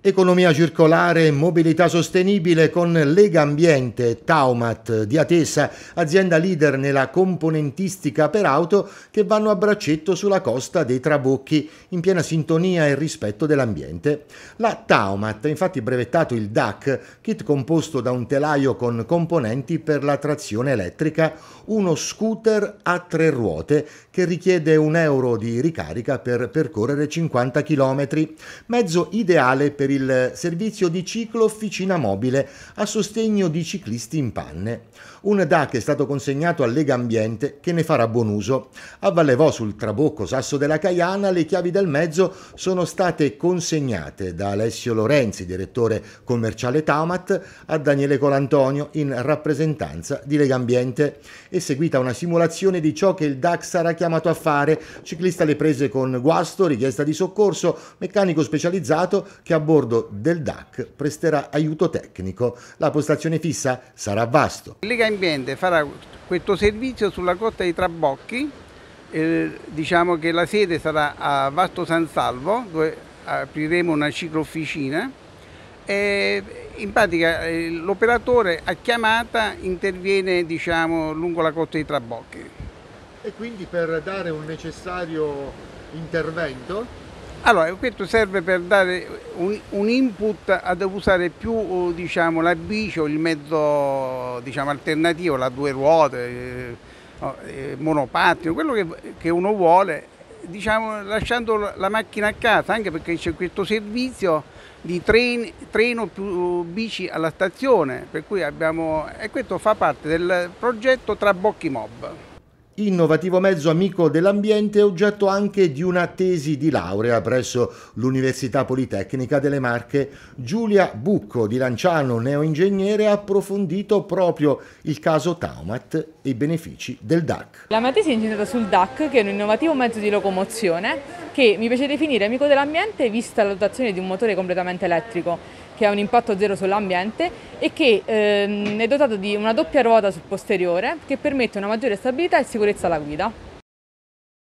Economia circolare e mobilità sostenibile con Lega Ambiente, Taumat di Atessa, azienda leader nella componentistica per auto che vanno a braccetto sulla costa dei Trabocchi in piena sintonia e rispetto dell'ambiente. La Taumat ha infatti brevettato il DAC, kit composto da un telaio con componenti per la trazione elettrica, uno scooter a tre ruote che richiede un euro di ricarica per percorrere 50 km, mezzo ideale per il servizio di ciclo officina mobile a sostegno di ciclisti in panne. Un DAC è stato consegnato a Lega Ambiente che ne farà buon uso. A Vallevò sul trabocco Sasso della Caiana le chiavi del mezzo sono state consegnate da Alessio Lorenzi, direttore commerciale Taumat, a Daniele Colantonio in rappresentanza di Lega Ambiente. È seguita una simulazione di ciò che il DAC sarà chiamato chiamato a fare. Ciclista alle prese con guasto, richiesta di soccorso, meccanico specializzato che a bordo del DAC presterà aiuto tecnico. La postazione fissa sarà vasto. Lega Ambiente farà questo servizio sulla costa di Trabocchi, eh, diciamo che la sede sarà a Vasto San Salvo, dove apriremo una ciclofficina. Eh, in pratica eh, l'operatore a chiamata interviene diciamo, lungo la costa di Trabocchi e quindi per dare un necessario intervento allora, questo serve per dare un, un input ad usare più eh, diciamo, la bici o il mezzo diciamo, alternativo, la due ruote, eh, eh, monopattino, quello che, che, uno vuole, diciamo, lasciando la macchina a casa, anche perché c'è questo servizio di treni, treno più bici alla stazione, per cui abbiamo, e questo fa parte del progetto Trabocchi Mob innovativo mezzo amico dell'ambiente è oggetto anche di una tesi di laurea presso l'Università Politecnica delle Marche. Giulia Bucco di Lanciano, neoingegnere, ha approfondito proprio il caso Taumat e i benefici del DAC. La mia tesi è incentrata sul DAC, che è un innovativo mezzo di locomozione che mi piace definire amico dell'ambiente vista la dotazione di un motore completamente elettrico che ha un impatto zero sull'ambiente e che ehm, è dotato di una doppia ruota sul posteriore che permette una maggiore stabilità e sicurezza alla guida.